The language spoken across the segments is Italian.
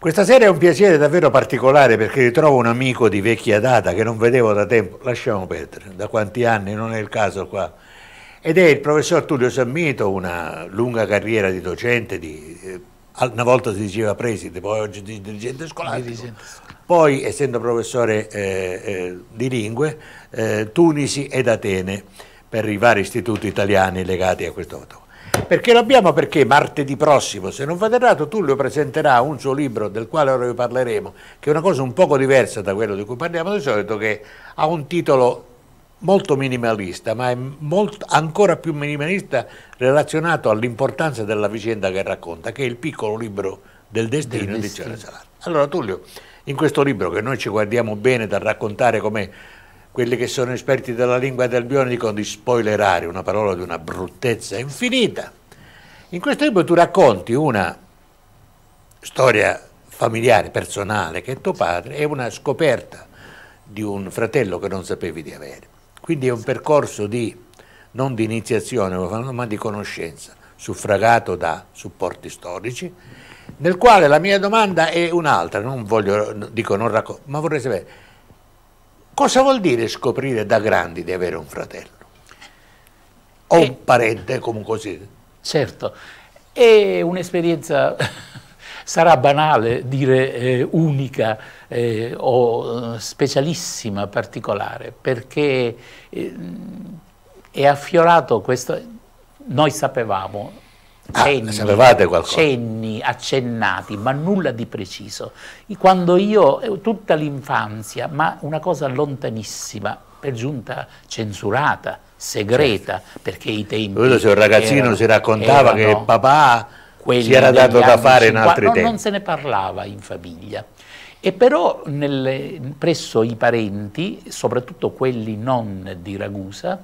Questa sera è un piacere davvero particolare perché ritrovo un amico di vecchia data che non vedevo da tempo, lasciamo perdere, da quanti anni, non è il caso qua. Ed è il professor Tullio Sammito, una lunga carriera di docente, di, eh, una volta si diceva preside, poi oggi di dirigente scolastico. Poi, essendo professore eh, eh, di lingue, eh, Tunisi ed Atene per i vari istituti italiani legati a questo autore. Perché l'abbiamo? Perché martedì prossimo, se non vado errato, Tullio presenterà un suo libro del quale ora vi parleremo, che è una cosa un poco diversa da quello di cui parliamo di solito, che ha un titolo molto minimalista, ma è molto, ancora più minimalista relazionato all'importanza della vicenda che racconta, che è il piccolo libro del destino, del destino. di Cesare Allora Tullio, in questo libro che noi ci guardiamo bene dal raccontare come quelli che sono esperti della lingua del bione dicono di spoilerare una parola di una bruttezza infinita. In questo libro tu racconti una storia familiare, personale, che è tuo padre, e una scoperta di un fratello che non sapevi di avere. Quindi è un percorso di, non di iniziazione, ma di conoscenza, suffragato da supporti storici, nel quale la mia domanda è un'altra, non voglio, dico non racconto, ma vorrei sapere, Cosa vuol dire scoprire da grandi di avere un fratello? O e, un eh. parente, comunque così? Certo, è un'esperienza, sarà banale dire eh, unica eh, o eh, specialissima, particolare, perché eh, è affiorato questo, noi sapevamo, ah, cenni, accennati, ma nulla di preciso. Quando io, eh, tutta l'infanzia, ma una cosa lontanissima, per giunta censurata, segreta, certo. perché i tempi... Lui, se un ragazzino erano, si raccontava che papà si era dato da fare in altri no, tempi. Non se ne parlava in famiglia. E però nel, presso i parenti, soprattutto quelli non di Ragusa,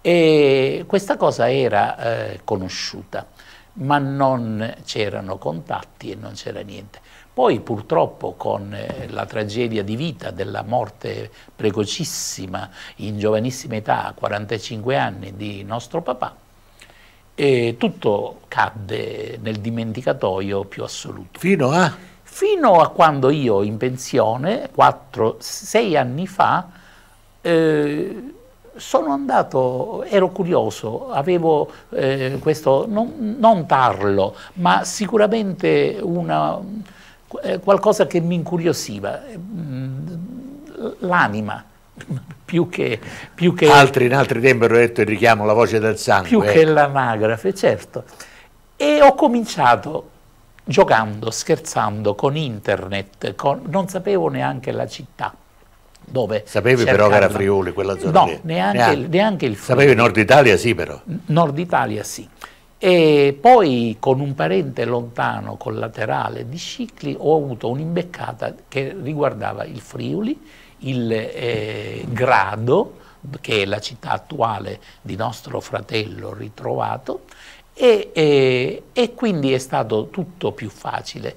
eh, questa cosa era eh, conosciuta ma non c'erano contatti e non c'era niente. Poi purtroppo con eh, la tragedia di vita della morte precocissima in giovanissima età, a 45 anni, di nostro papà, eh, tutto cadde nel dimenticatoio più assoluto. Fino a? Fino a quando io in pensione, 4-6 anni fa, eh, sono andato, ero curioso, avevo eh, questo, non, non, tarlo, ma sicuramente una, eh, qualcosa che mi incuriosiva, mm, l'anima. Più che, più che, altri in altri tempi hanno detto il richiamo la voce del sangue più che l'anagrafe certo e ho cominciato giocando scherzando con internet con, non sapevo neanche la città dove... Sapevi cercavano... però che era Friuli quella zona no, lì? No, neanche, neanche. Il, neanche il Friuli. Sapevi Nord Italia sì però? Nord Italia sì. E poi con un parente lontano, collaterale di Scicli, ho avuto un'imbeccata che riguardava il Friuli, il eh, Grado, che è la città attuale di nostro fratello ritrovato, e, e, eh, e quindi è stato tutto più facile.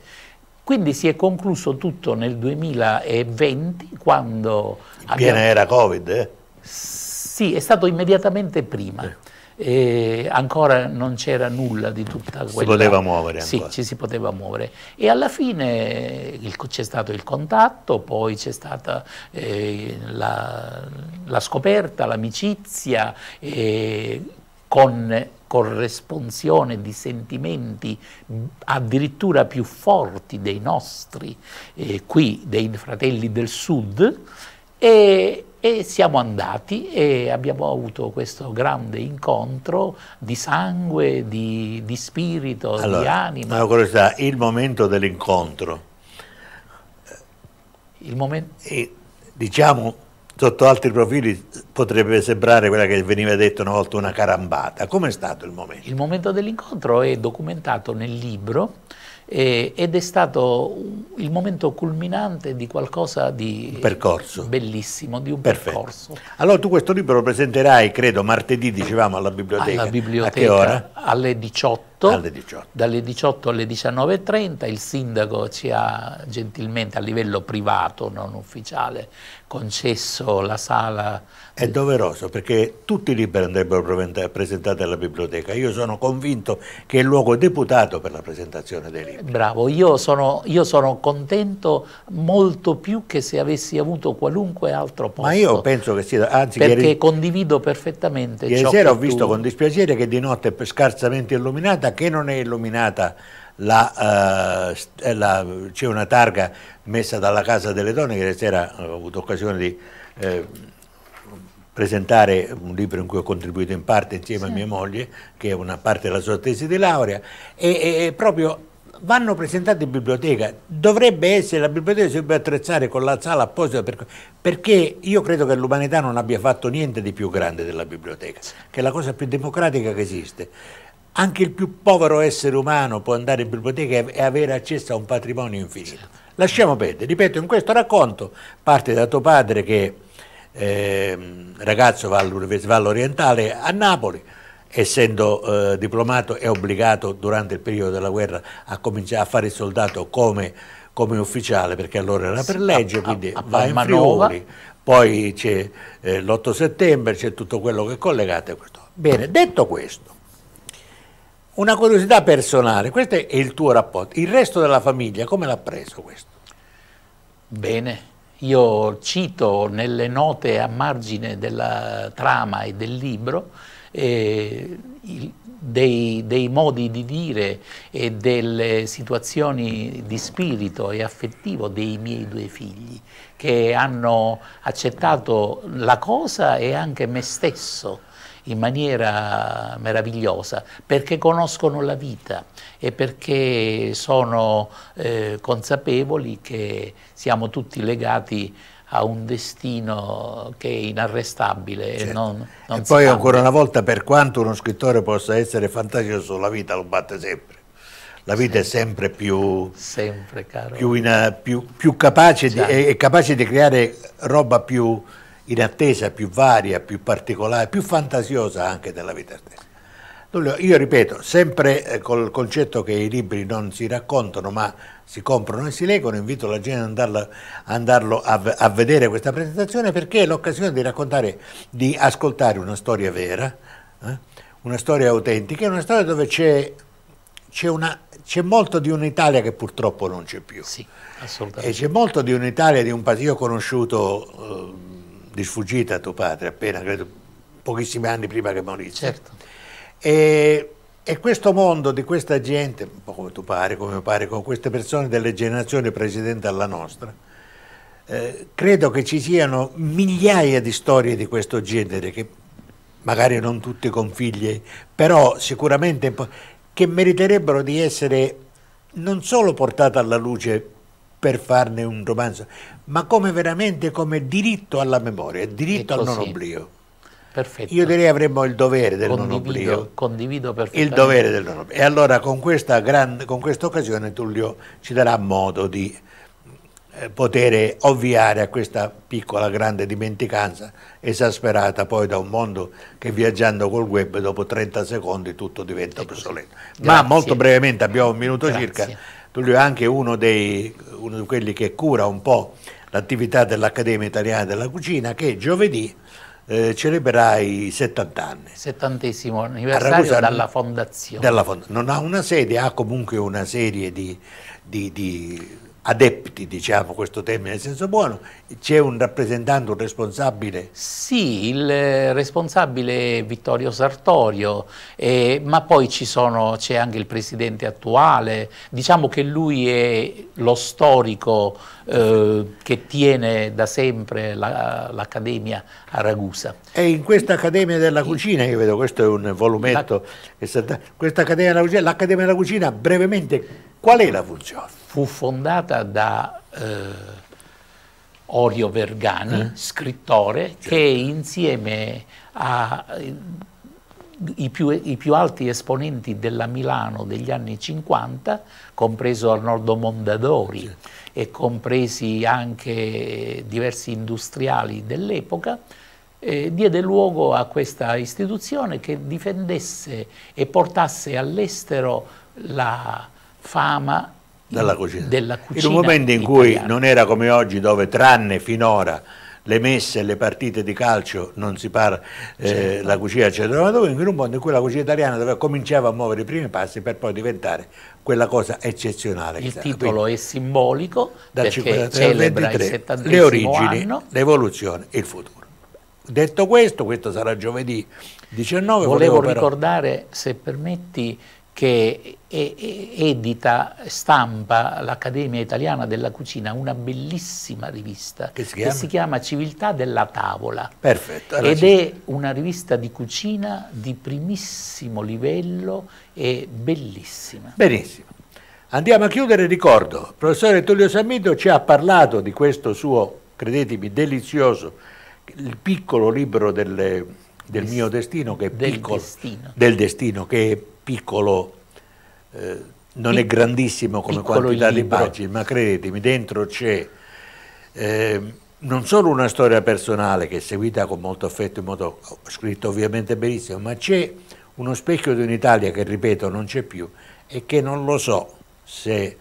Quindi si è concluso tutto nel 2020 quando... Abbiamo... Piena era Covid, eh? Sì, è stato immediatamente prima. Eh. ancora non c'era nulla di tutta quella... Si poteva muovere ancora. Sì, ci si poteva muovere. E alla fine c'è stato il contatto, poi c'è stata eh, la, la, scoperta, l'amicizia eh, con corresponsione di sentimenti addirittura più forti dei nostri, eh, qui dei fratelli del sud, e, e siamo andati e abbiamo avuto questo grande incontro di sangue, di, di spirito, allora, di anima. Una curiosità, il momento dell'incontro. Il momento... E, diciamo sotto altri profili potrebbe sembrare quella che veniva detta una volta una carambata. Com'è stato il momento? Il momento dell'incontro è documentato nel libro eh, ed è stato il momento culminante di qualcosa di percorso. bellissimo, di un Perfetto. percorso. Allora tu questo libro lo presenterai, credo, martedì, dicevamo, alla biblioteca. Alla biblioteca, a che ora? alle 18 18, alle 18. dalle 18 alle 19.30, il sindaco ci ha gentilmente a livello privato, non ufficiale, concesso la sala. È doveroso perché tutti i libri andrebbero presentati alla biblioteca, io sono convinto che è il luogo deputato per la presentazione dei libri. Bravo, io sono, io sono contento molto più che se avessi avuto qualunque altro posto. Ma io penso che sia, anzi perché ieri, condivido perfettamente. Ieri sera ho visto con dispiacere che di notte scarsamente illuminata che non è illuminata eh, c'è una targa messa dalla Casa delle Donne che sera eh, ho avuto occasione di eh, presentare un libro in cui ho contribuito in parte insieme sì. a mia moglie che è una parte della sua tesi di laurea e, e proprio vanno presentate in biblioteca, dovrebbe essere, la biblioteca si dovrebbe attrezzare con la sala apposita per, perché io credo che l'umanità non abbia fatto niente di più grande della biblioteca, che è la cosa più democratica che esiste anche il più povero essere umano può andare in biblioteca e avere accesso a un patrimonio infinito. Lasciamo perdere, ripeto, in questo racconto parte da tuo padre che eh, ragazzo va all'orientale a Napoli, essendo eh, diplomato è obbligato durante il periodo della guerra a cominciare a fare il soldato come, come ufficiale, perché allora era per legge, quindi a, a, a va in Friuli, poi c'è eh, l'8 settembre, c'è tutto quello che è collegato a questo. Bene, detto questo, una curiosità personale, questo è il tuo rapporto. Il resto della famiglia come l'ha preso questo? Bene. Io cito nelle note a margine della trama e del libro eh, il, dei, dei, modi di dire e delle situazioni di spirito e affettivo dei miei due figli che hanno accettato la cosa e anche me stesso in maniera meravigliosa perché conoscono la vita e perché sono eh, consapevoli che siamo tutti legati a un destino che è inarrestabile. Certo. Non, non e poi ancora una volta, per quanto uno scrittore possa essere fantasioso, la vita lo batte sempre. La vita sempre. è sempre più, sempre, più, in, più, più capace, di, esatto. è, è capace, di, creare roba più, in attesa più varia, più particolare, più fantasiosa anche della vita stessa. Io ripeto, sempre eh, col concetto che i libri non si raccontano ma si comprano e si leggono, invito la gente ad andarlo, andarlo a, a, vedere questa presentazione perché è l'occasione di raccontare, di ascoltare una storia vera, eh? una storia autentica, una storia dove c'è, molto di un'Italia che purtroppo non c'è più. Sì, assolutamente. E c'è molto di un'Italia, di un paese, io ho conosciuto... Eh, di sfuggita a tuo padre, appena credo pochissimi anni prima che morisse. Certo. E, e, questo mondo di questa gente, un po' come tuo padre, come mio padre, con queste persone delle generazioni precedenti alla nostra, eh, credo che ci siano migliaia di storie di questo genere, che magari non tutte con figlie, però sicuramente che meriterebbero di essere non solo portate alla luce per farne un romanzo, ma come veramente come diritto alla memoria, diritto ecco, al non oblio. Perfetto. Io direi avremmo il dovere del condivido, non oblio. Condivido perfettamente. Il dovere del non oblio. E allora con questa, grande, con occasione Tullio ci darà modo di eh, poter ovviare a questa piccola grande dimenticanza esasperata poi da un mondo che viaggiando col web dopo 30 secondi tutto diventa ecco obsoleto. Ma molto brevemente, abbiamo un minuto Grazie. circa Tullio è anche uno, dei, uno di quelli che cura un po' l'attività dell'Accademia Italiana della Cucina che giovedì eh, celebrerà i 70 anni. 70 anniversario Ragusa, dalla fondazione. Della fond non ha una sede, ha comunque una serie di, di, di adepti, diciamo questo termine nel senso buono, c'è un rappresentante, un responsabile? Sì, il responsabile è Vittorio Sartorio, eh, ma poi c'è anche il presidente attuale, diciamo che lui è lo storico eh, che tiene da sempre l'Accademia a Ragusa. E in questa Accademia della Cucina, io vedo questo è un volumetto, la... questa Accademia della Cucina, l'Accademia della Cucina brevemente qual è la funzione? fu fondata da eh, Orio Vergani, mm. scrittore, certo. che insieme ai più, più, alti esponenti della Milano degli anni 50, compreso Arnoldo Mondadori certo. e compresi anche diversi industriali dell'epoca, eh, diede luogo a questa istituzione che difendesse e portasse all'estero la fama dalla cucina. Della cucina in un momento in cui non era come oggi dove tranne finora le messe, le partite di calcio, non si parla, eh, certo. la cucina eccetera, ma dove in un mondo in cui la cucina italiana dove cominciava a muovere i primi passi per poi diventare quella cosa eccezionale. Il titolo Quindi, è simbolico dal perché celebra 23, le origini, anno. l'evoluzione e il futuro. Detto questo, questo sarà giovedì 19. Volevo, volevo ricordare, se permetti, che edita, stampa l'Accademia Italiana della Cucina, una bellissima rivista che si chiama, che si chiama Civiltà della Tavola. Perfetto. Allora Ed ci... è una rivista di cucina di primissimo livello e bellissima. Benissimo. Andiamo a chiudere, ricordo, il professore Tullio Sammito ci ha parlato di questo suo, credetemi, delizioso, il piccolo libro delle, del Des, mio destino, che è del piccolo, destino. del destino, che è piccolo, eh, non è grandissimo come quantità libro. di pagine, ma credetemi, dentro c'è eh, non solo una storia personale che è seguita con molto affetto, in modo scritto ovviamente benissimo, ma c'è uno specchio di un'Italia che, ripeto, non c'è più e che non lo so se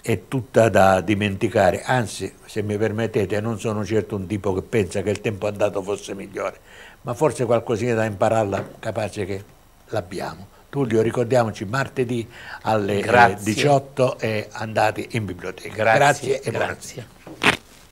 è tutta da dimenticare, anzi se mi permettete non sono certo un tipo che pensa che il tempo andato fosse migliore, ma forse qualcosina da impararla capace che l'abbiamo. Tullio, ricordiamoci, martedì alle eh, Grazie. 18 è andati in biblioteca. Grazie, Grazie e grazie.